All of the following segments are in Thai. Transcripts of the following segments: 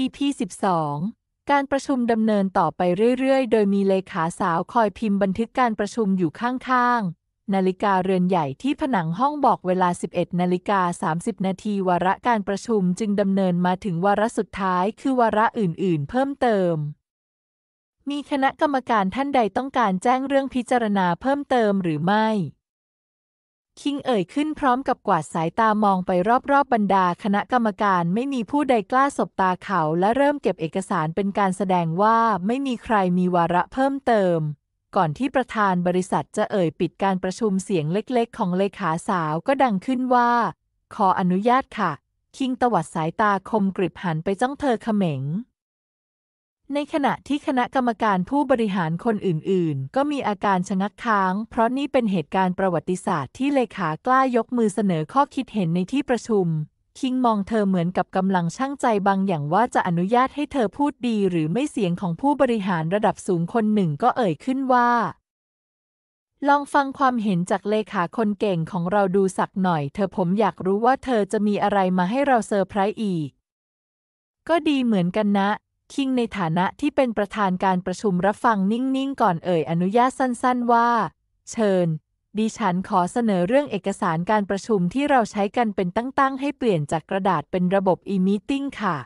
EP 12การประชุมดำเนินต่อไปเรื่อยๆ โดยมีเลขาสาวคอยพิมพ์บันทึกการประชุมอยู่ข้างๆ นาฬิกาเรือนใหญ่ที่ผนังห้องบอกเวลา 11นาฬิกา30 นาทีวาระการประชุมจึงดำเนินมาถึงวาระสุดท้ายคือวาระอื่นๆ เพิ่มเติม มีคณะกรรมการท่านใดต้องการแจ้งเรื่องพิจารณาเพิ่มเติมหรือไม่คิงเอ่ยขึ้นพร้อมกับกวาดสายตามองไปรอบๆบบรรดาคณะกรรมการไม่มีผู้ใดกล้าสบตาเขาและเริ่มเก็บเอกสารเป็นการแสดงว่าไม่มีใครมีวาระเพิ่มเติม ก่อนที่ประธานบริษัทจะเอ่ยปิดการประชุมเสียงเล็กๆ ของเลขาสาวก็ดังขึ้นว่า ขออนุญาตค่ะ คิงตวัดสายตาคมกริบหันไปจ้องเธอเขม็งในขณะที่คณะกรรมการผู้บริหารคนอื่นๆ ก็มีอาการชะงักค้าง เพราะนี่เป็นเหตุการณ์ประวัติศาสตร์ที่เลขากล้ายกมือเสนอข้อคิดเห็นในที่ประชุม คิงมองเธอเหมือนกับกำลังช่างใจบางอย่างว่าจะอนุญาตให้เธอพูดดี หรือไม่เสียงของผู้บริหารระดับสูงคนหนึ่งก็เอ่ยขึ้นว่า ลองฟังความเห็นจากเลขาคนเก่งของเราดูสักหน่อย เธอผมอยากรู้ว่า เธอจะมีอะไรมาให้เราเซอร์ไพรส์อีก ก็ดีเหมือนกันนะคิงในฐานะที่เป็นประธานการประชุมรับฟังนิ่งๆ ก่อนเอ่ยอนุญาตสั้นๆว่า เชิญดิฉันขอเสนอเรื่องเอกสารการประชุมที่เราใช้กันเป็นตั้งๆ ให้เปลี่ยนจากกระดาษเป็นระบบ e-meeting ค่ะ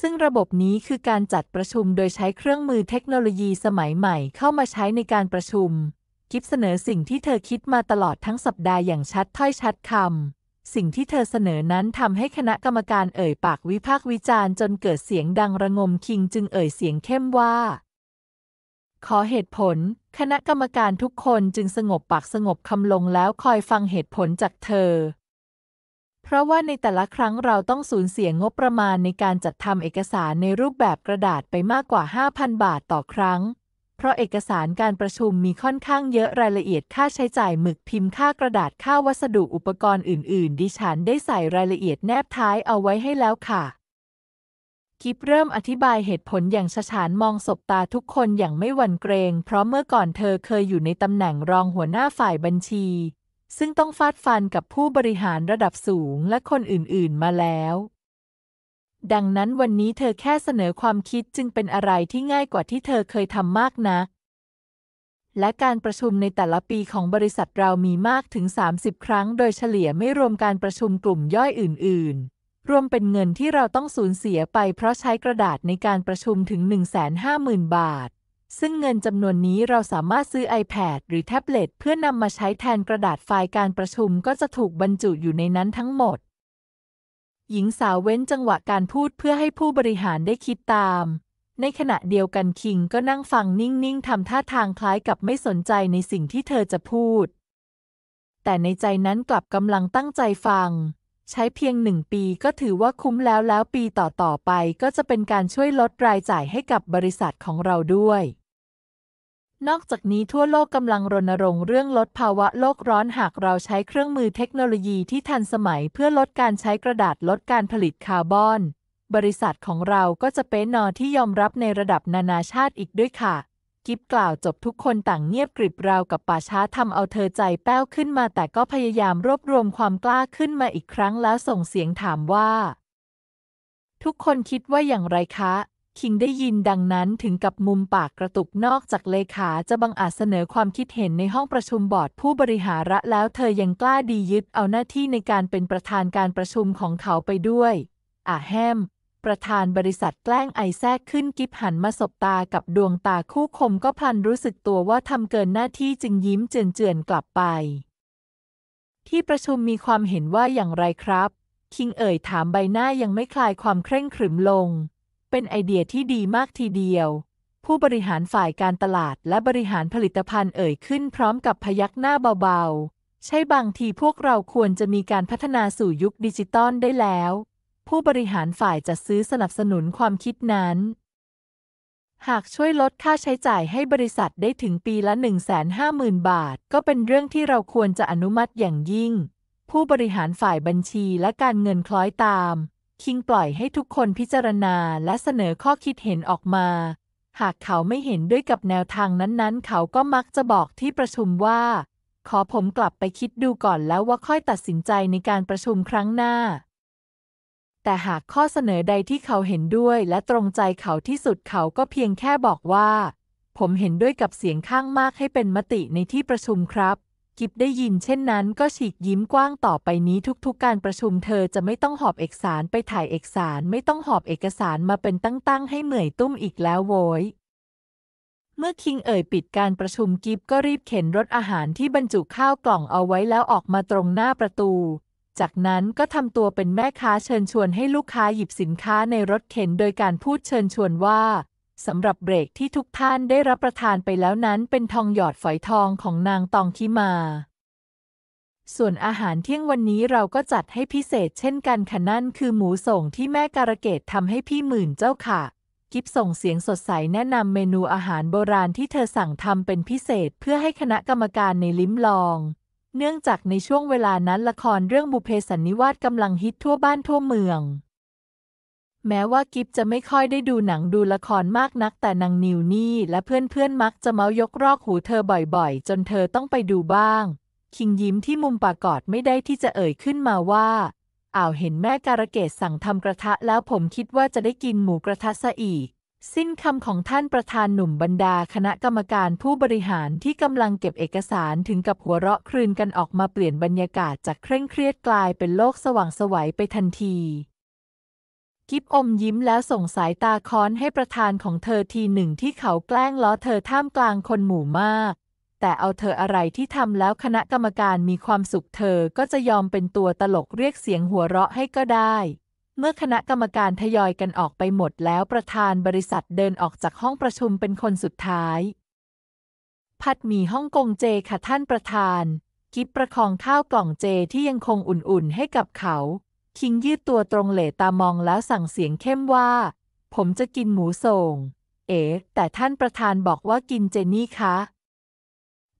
ซึ่งระบบนี้คือการจัดประชุมโดยใช้เครื่องมือเทคโนโลยีสมัยใหม่เข้ามาใช้ในการประชุมกิฟเสนอสิ่งที่เธอคิดมาตลอดทั้งสัปดาห์อย่างชัดถ้อยชัดคำสิ่งที่เธอเสนอนั้นทำให้คณะกรรมการเอ่ยปากวิพากษ์วิจารณ์จนเกิดเสียงดังระงมคิงจึงเอ่ยเสียงเข้มว่า ขอเหตุผลคณะกรรมการทุกคนจึงสงบปากสงบคำลงแล้วคอยฟังเหตุผลจากเธอ เพราะว่าในแต่ละครั้งเราต้องสูญเสียงบประมาณในการจัดทำเอกสารในรูปแบบกระดาษไปมากกว่า 5,000 บาทต่อครั้งเพราะเอกสารการประชุมมีค่อนข้างเยอะรายละเอียดค่าใช้จ่ายหมึกพิมพ์ค่ากระดาษค่าวัสดุอุปกรณ์อื่น ๆ ดิฉันได้ใส่รายละเอียดแนบท้ายเอาไว้ให้แล้วค่ะลิปเริ่มอธิบายเหตุผลอย่างฉฉานมองศบตาทุกคนอย่างไม่หวั่นเกรง เพราะเมื่อก่อนเธอเคยอยู่ในตำแหน่งรองหัวหน้าฝ่ายบัญชี ซึ่งต้องฟาดฟันกับผู้บริหารระดับสูงและคนอื่น ๆ มาแล้วดังนั้นวันนี้เธอแค่เสนอความคิดจึงเป็นอะไรที่ง่ายกว่าที่เธอเคยทำมากนะ และการประชุมในแต่ละปีของบริษัทเรามีมากถึง 30 ครั้ง โดยเฉลี่ยไม่รวมการประชุมกลุ่มย่อยอื่น ๆ รวมเป็นเงินที่เราต้องสูญเสียไป เพราะใช้กระดาษในการประชุมถึง 150,000 บาท ซึ่งเงินจำนวนนี้เราสามารถซื้อ iPad หรือแท็บเล็ตเพื่อนำมาใช้แทนกระดาษไฟล์การประชุมก็จะถูกบรรจุอยู่ในนั้นทั้งหมดหญิงสาวเว้นจังหวะการพูดเพื่อให้ผู้บริหารได้คิดตาม ในขณะเดียวกันคิงก็นั่งฟังนิ่งๆ ทำท่าทางคล้ายกับไม่สนใจในสิ่งที่เธอจะพูด แต่ในใจนั้นกลับกำลังตั้งใจฟัง ใช้เพียงหนึ่งปีก็ถือว่าคุ้มแล้วแล้วปีต่อๆไปก็จะเป็นการช่วยลดรายจ่ายให้กับบริษัทของเราด้วยนอกจากนี้ทั่วโลกกำลังรณรงค์เรื่องลดภาวะโลกร้อนหากเราใช้เครื่องมือเทคโนโลยีที่ทันสมัยเพื่อลดการใช้กระดาษลดการผลิตคาร์บอน บริษัทของเราก็จะเป็นนอที่ยอมรับในระดับนานาชาติอีกด้วยค่ะ กิฟกล่าวจบทุกคนต่างเงียบกริบราวกับป่าช้าทำเอาเธอใจแป้วขึ้นมา แต่ก็พยายามรวบรวมความกล้าขึ้นมาอีกครั้งแล้วส่งเสียงถามว่า ทุกคนคิดว่าอย่างไรคะคิงได้ยินดังนั้นถึงกับมุมปากกระตุกนอกจากเลขาจะบังอาจเสนอความคิดเห็นในห้องประชุมบอร์ดผู้บริหาระแล้วเธอยังกล้าดียึดเอาหน้าที่ในการเป็นประธานการประชุมของเขาไปด้วย อาแฮมประธานบริษัทแกล้งไอแทกขึ้นกิฟหันมาสบตากับดวงตาคู่คม ก็พลันรู้สึกตัวว่าทำเกินหน้าที่จึงยิ้มเจือนกลับไป ที่ประชุมมีความเห็นว่าอย่างไรครับ คิงเอ่ย ถามใบหน้ายังไม่คลายความเคร่งขรึมลงเป็นไอเดียที่ดีมากทีเดียว ผู้บริหารฝ่ายการตลาดและบริหารผลิตภัณฑ์เอ่ยขึ้นพร้อมกับพยักหน้าเบาๆ ใช่บางทีพวกเราควรจะมีการพัฒนาสู่ยุคดิจิตอลได้แล้ว ผู้บริหารฝ่ายจะซื้อสนับสนุนความคิดนั้น หากช่วยลดค่าใช้จ่ายให้บริษัทได้ถึงปีละ 150,000 บาท ก็เป็นเรื่องที่เราควรจะอนุมัติอย่างยิ่ง ผู้บริหารฝ่ายบัญชีและการเงินคล้อยตามคิงปล่อยให้ทุกคนพิจารณาและเสนอข้อคิดเห็นออกมา หากเขาไม่เห็นด้วยกับแนวทางนั้นๆ เขาก็มักจะบอกที่ประชุมว่า ขอผมกลับไปคิดดูก่อนแล้วว่าค่อยตัดสินใจในการประชุมครั้งหน้า แต่หากข้อเสนอใดที่เขาเห็นด้วยและตรงใจเขาที่สุดเขาก็เพียงแค่บอกว่า ผมเห็นด้วยกับเสียงข้างมากให้เป็นมติในที่ประชุมครับกิฟได้ยินเช่นนั้นก็ฉีกยิ้มกว้างต่อไปนี้ทุกๆ การประชุมเธอจะไม่ต้องหอบเอกสารไปถ่ายเอกสารไม่ต้องหอบเอกสารมาเป็นตั้งๆให้เหนื่อยตุ้มอีกแล้วโว้ยเมื่อคิงเอ่ยปิดการประชุมกิฟก็รีบเข็นรถอาหารที่บรรจุข้าวกล่องเอาไว้แล้วออกมาตรงหน้าประตู จากนั้นก็ทำตัวเป็นแม่ค้าเชิญชวนให้ลูกค้าหยิบสินค้าในรถเข็นโดยการพูดเชิญชวนว่าสำหรับเบรกที่ทุกท่านได้รับประทานไปแล้วนั้นเป็นทองหยอดฝอยทองของนางตองคิมา ส่วนอาหารเที่ยงวันนี้เราก็จัดให้พิเศษเช่นกันค่ะนั่นคือหมูส่งที่แม่การะเกดทำให้พี่หมื่นเจ้าค่ะ กิฟส่งเสียงสดใสแนะนำเมนูอาหารโบราณที่เธอสั่งทำเป็นพิเศษเพื่อให้คณะกรรมการในลิ้มลอง เนื่องจากในช่วงเวลานั้นละครเรื่องบุเพสันนิวาสกำลังฮิตทั่วบ้านทั่วเมืองแม้ว่ากิฟจะไม่ค่อยได้ดูหนังดูละครมากนักแต่นางนิวนี่ และเพื่อนๆมักจะเมายกรอกหูเธอบ่อยๆ จนเธอต้องไปดูบ้าง คิงยิ้มที่มุมปากกอดไม่ได้ที่จะเอ่ยขึ้นมาว่าอ้าวเห็นแม่การะเกดสั่งทำกระทะแล้วผมคิดว่าจะได้กินหมูกระทะซะอีก สิ้นคำของท่านประธานหนุ่มบรรดาคณะกรรมการผู้บริหารที่กำลังเก็บเอกสารถึงกับหัวเราะครืนกันออกมาเปลี่ยนบรรยากาศจากเคร่งเครียดกลายเป็นโลกสว่างสวัยไปทันทีิฟอมยิ้มแล้วส่งสายตาค้อนให้ประธานของเธอทีหนึ่งที่เขาแกล้งล้อเธอท่ามกลางคนหมู่มาก แต่เอาเธออะไรที่ทำแล้วคณะกรรมการมีความสุขเธอก็จะยอมเป็นตัวตลกเรียกเสียงหัวเราะให้ก็ได้ เมื่อคณะกรรมการทยอยกันออกไปหมดแล้วประธานบริษัทเดินออกจากห้องประชุมเป็นคนสุดท้ายผัดหมี่้องกงเจค่ะท่านประธาน กิฟประคองข้าวกล่องเจที่ยังคงอุ่นๆให้กับเขาคิงยืดตัวตรงเหล่ตามองแล้วสั่งเสียงเข้มว่า ผมจะกินหมูส่ง เอ๋ แต่ท่านประธานบอกว่ากินเจนี่คะ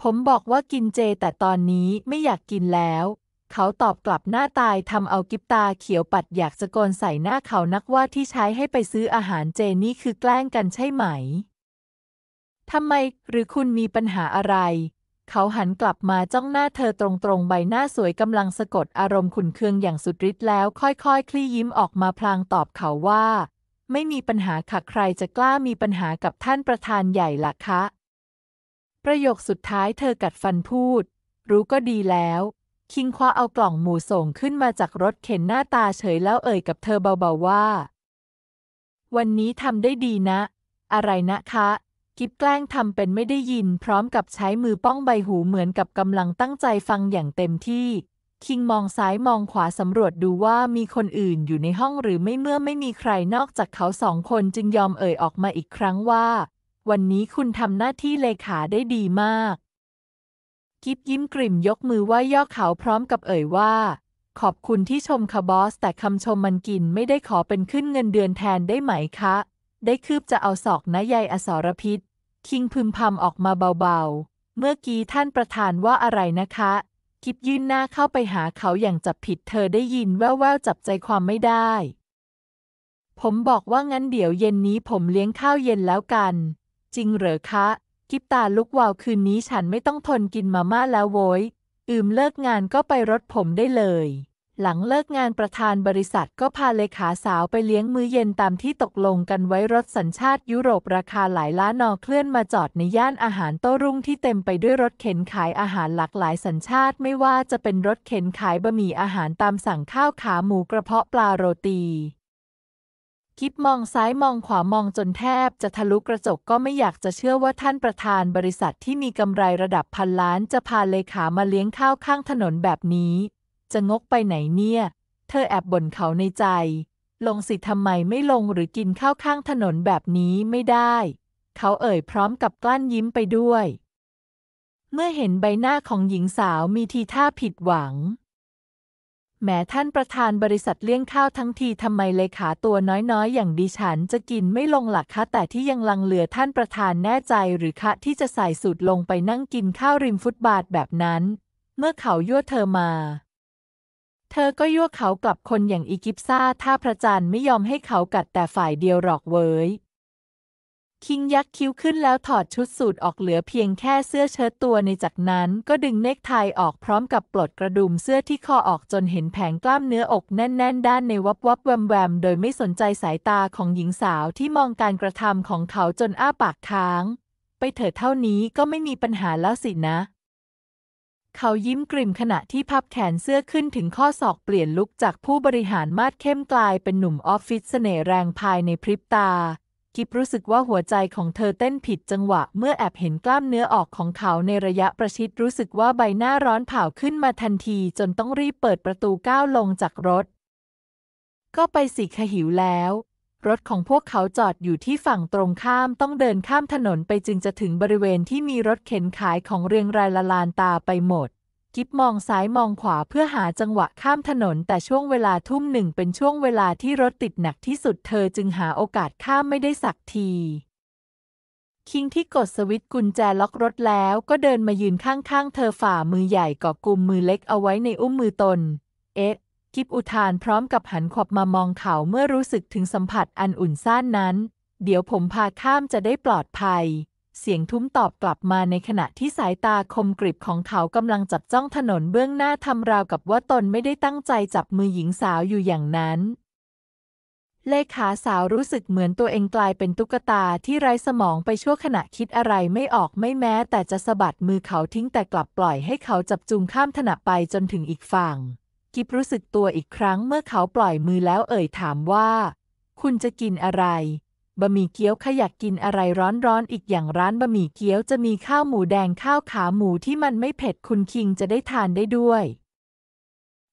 ผมบอกว่ากินเจแต่ตอนนี้ไม่อยากกินแล้ว เขาตอบกลับหน้าตายทำเอากิบตาเขียวปัดอยากจะโกนใส่หน้าเขานักว่าที่ใช้ให้ไปซื้ออาหารเจนี่คือแกล้งกันใช่ไหม ทำไมหรือคุณมีปัญหาอะไรเขาหันกลับมาจ้องหน้าเธอตรงๆใบหน้าสวยกำลังสะกดอารมณ์ขุนเคืองอย่างสุดฤทธิ์แล้ว ค่อยๆคลี่ยิ้มออกมาพลางตอบเขาว่า ไม่มีปัญหาค่ะใครจะกล้ามีปัญหากับท่านประธานใหญ่ล่ะคะ ประโยคสุดท้ายเธอกัดฟันพูด รู้ก็ดีแล้ว คิงคว้าเอากล่องหมูส่งขึ้นมาจากรถเข็นหน้าตาเฉยแล้วเอ่ยกับเธอเบาๆว่า วันนี้ทำได้ดีนะ อะไรนะคะกิฟแกล้งทำเป็นไม่ได้ยินพร้อมกับใช้มือป้องใบหูเหมือนกับกำลังตั้งใจฟังอย่างเต็มที่ คิงมองซ้ายมองขวาสำรวจดูว่ามีคนอื่นอยู่ในห้องหรือไม่เมื่อไม่มีใครนอกจากเขาสองคนจึงยอมเอ่ยออกมาอีกครั้งว่า วันนี้คุณทำหน้าที่เลขาได้ดีมาก กิฟยิ้มกริ่มยกมือไหว้ย่อเขาพร้อมกับเอ่ยว่า ขอบคุณที่ชมคาบอสแต่คำชมมันกินไม่ได้ขอเป็นขึ้นเงินเดือนแทนได้ไหมคะ ได้คืบจะเอาศอกนะยายอสรพิษคิงพึมพำออกมาเบาๆ เมื่อกี้ท่านประธานว่าอะไรนะคะ คิบยื่นหน้าเข้าไปหาเขาอย่างจับผิดเธอได้ยินแว่วๆจับใจความไม่ได้ ผมบอกว่างั้นเดี๋ยวเย็นนี้ผมเลี้ยงข้าวเย็นแล้วกัน จริงเหรอคะกิบตาลุกวาวคืนนี้ฉันไม่ต้องทนกินมาม่าแล้วโว้ย อืมเลิกงานก็ไปรถผมได้เลยหลังเลิกงานประธานบริษัทก็พาเลขาสาวไปเลี้ยงมื้อเย็นตามที่ตกลงกันไว้รถสัญชาติ ยุโรป ราคาหลายล้านนอเคลื่อนมาจอดในย่านอาหารโต้รุ่งที่เต็มไปด้วยรถเข็นขายอาหารหลากหลายสัญชาติไม่ว่าจะเป็นรถเข็นขายบะหมี่อาหารตามสั่งข้าวขาหมูกระเพาะปลาโรตี คิดมองซ้ายมองขวามองจนแทบจะทะลุกระจกก็ไม่อยากจะเชื่อว่าท่านประธานบริษัทที่มีกำไรระดับพันล้านจะพาเลขามาเลี้ยงข้าวข้างถนนแบบนี้จะงกไปไหนเนี่ย เธอแอบบ่นเขาในใจ ลงสิทำไมไม่ลงหรือกินข้าวข้างถนนแบบนี้ไม่ได้ เขาเอ่ยพร้อมกับกลั้นยิ้มไปด้วย เมื่อเห็นใบหน้าของหญิงสาวมีทีท่าผิดหวัง แม้ท่านประธานบริษัทเลี้ยงข้าวทั้งทีทำไมเลขาตัวน้อยๆ อย่างดิฉันจะกินไม่ลงหลักคะแต่ที่ยังลังเหลือท่านประธานแน่ใจหรือคะที่จะใส่สูตรลงไปนั่งกินข้าวริมฟุตบาทแบบนั้น เมื่อเขายั่วเธอมาเธอก็ยั่วเขากลับคนอย่างอีกิปซ่าท่าพระจันทร์ไม่ยอมให้เขากัดแต่ฝ่ายเดียวหรอกเว้ย คิงยักคิ้วขึ้นแล้วถอดชุดสูทออกเหลือเพียงแค่เสื้อเชิ้ตตัวในจากนั้น ก็ดึงเนคไทออกพร้อมกับปลดกระดุมเสื้อที่คอออกจนเห็นแผงกล้ามเนื้ออกแน่น ๆ ด้านในวับวับแวมแวมโดยไม่สนใจสายตาของหญิงสาวที่มองการกระทำของเขาจนอ้าปากค้าง ไปเถิดเท่านี้ก็ไม่มีปัญหาแล้วสินะเขายิ้มกริ่มขณะที่พับแขนเสื้อขึ้นถึงข้อศอกเปลี่ยนลุกจากผู้บริหารมาดเข้มกลายเป็นหนุ่มออฟฟิศเสน่ห์แรงภายในพริบตา กิบรู้สึกว่าหัวใจของเธอเต้นผิดจังหวะเมื่อแอบเห็นกล้ามเนื้อออกของเขาในระยะประชิดรู้สึกว่าใบหน้าร้อนเผาขึ้นมาทันทีจนต้องรีบเปิดประตูก้าวลงจากรถ ก็ไปสิขหิวแล้วรถของพวกเขาจอดอยู่ที่ฝั่งตรงข้ามต้องเดินข้ามถนนไปจึงจะถึงบริเวณที่มีรถเข็นขายของเรียงรายละลานตาไปหมดกิฟมองซ้ายมองขวาเพื่อหาจังหวะข้ามถนน แต่ช่วงเวลาทุ่มหนึ่งเป็นช่วงเวลาที่รถติดหนักที่สุดเธอจึงหาโอกาสข้ามไม่ได้สักที คิงที่กดสวิตช์กุญแจล็อกรถแล้วก็เดินมายืนข้างๆเธอฝ่ามือใหญ่กอบกุมมือเล็กเอาไว้ในอุ้มมือตนเอ๊ะกิบอุทานพร้อมกับหันขอบมามองเขาเมื่อรู้สึกถึงสัมผัสอันอุ่นซ่านนั้น เดี๋ยวผมพาข้ามจะได้ปลอดภัย เสียงทุ้มตอบกลับมาในขณะที่สายตาคมกริบของเขากำลังจับจ้องถนนเบื้องหน้าทำราวกับว่าตนไม่ได้ตั้งใจจับมือหญิงสาวอยู่อย่างนั้น เลขาสาวรู้สึกเหมือนตัวเองกลายเป็นตุ๊กตาที่ไร้สมองไปชั่วขณะคิดอะไรไม่ออกไม่แม้แต่จะสะบัดมือเขาทิ้งแต่กลับปล่อยให้เขาจับจุงข้ามถนนไปจนถึงอีกฝั่งกิฟรู้สึกตัวอีกครั้งเมื่อเขาปล่อยมือแล้วเอ่ย ถามว่า คุณจะกินอะไรบะหมี่เกี๊ยวขยักกินอะไรร้อนๆอีกอย่างร้านบะหมี่เกี๊ยวจะมีข้าวหมูแดงข้าวขาหมูที่มันไม่เผ็ดคุณคิงจะได้ทานได้ด้วย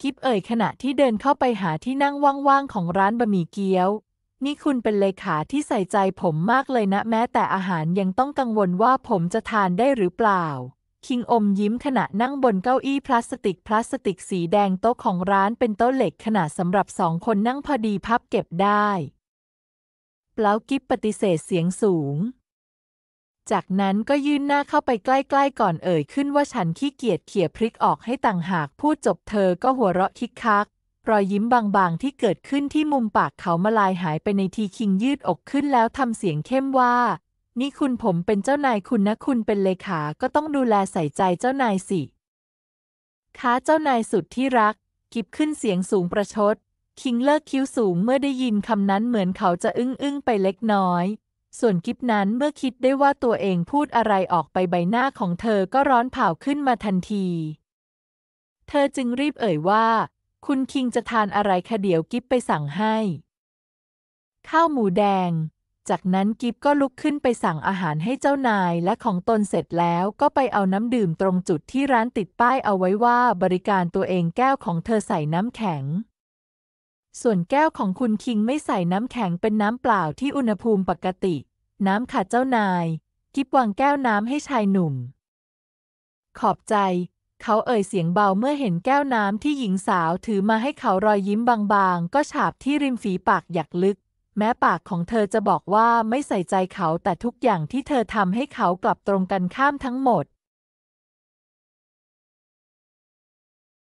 กิฟเอ่ยขณะที่เดินเข้าไปหาที่นั่งว่างๆของร้านบะหมี่เกี๊ยว นี่คุณเป็นเลขาที่ใส่ใจผมมากเลยนะแม้ แต่อาหารยังต้องกังวลว่าผมจะทานได้หรือเปล่าคิงอมยิ้มขณะนั่งบนเก้าอี้พลาสติกพลาสติกสีแดงโต๊ะของร้านเป็นโต๊ะเหล็กขนาดสำหรับสองคนนั่งพอดีพับเก็บได้ เปล่ากิ๊บปฏิเสธเสียงสูง จากนั้นก็ยื่นหน้าเข้าไปใกล้ ๆก่อนเอ่ยขึ้นว่าฉันขี้เกียจเขี่ยพริกออกให้ต่างหาก พูดจบเธอก็หัวเราะคิกคัก รอยยิ้มบางๆ ที่เกิดขึ้นที่มุมปากเขามาลายหายไปในทีคิงยืดอกขึ้นแล้วทำเสียงเข้มว่านี่คุณผมเป็นเจ้านายคุณนะคุณเป็นเลขา ก็ต้องดูแลใส่ใจเจ้านายสิ ค้าเจ้านายสุดที่รักกิบขึ้นเสียงสูงประชด คิงเลิกคิ้วสูงเมื่อได้ยินคำนั้นเหมือนเขาจะอึ้งอึ้งไปเล็กน้อย ส่วนกิบนั้นเมื่อคิดได้ว่าตัวเองพูดอะไรออกไปใบหน้าของเธอก็ร้อนเผาขึ้นมาทันที เธอจึงรีบเอ่ยว่า คุณคิงจะทานอะไรคะเดี๋ยวกิบไปสั่งให้ข้าวหมูแดงจากนั้นกิฟก็ลุกขึ้นไปสั่งอาหารให้เจ้านายและของตนเสร็จแล้วก็ไปเอาน้ำดื่มตรงจุดที่ร้านติดป้ายเอาไว้ว่าบริการตัวเองแก้วของเธอใส่น้ำแข็ง ส่วนแก้วของคุณคิงไม่ใส่น้ำแข็งเป็นน้ำเปล่าที่อุณหภูมิปกติ น้ำขาดเจ้านาย กิฟวางแก้วน้ำให้ชายหนุ่ม ขอบใจ เขาเอ่ยเสียงเบาเมื่อเห็นแก้วน้ำที่หญิงสาวถือมาให้เขารอยยิ้มบางๆ ก็ฉาบที่ริมฝีปากอยากลึกแม้ปากของเธอจะบอกว่าไม่ใส่ใจเขาแต่ทุกอย่างที่เธอทำให้เขากลับตรงกันข้ามทั้งหมด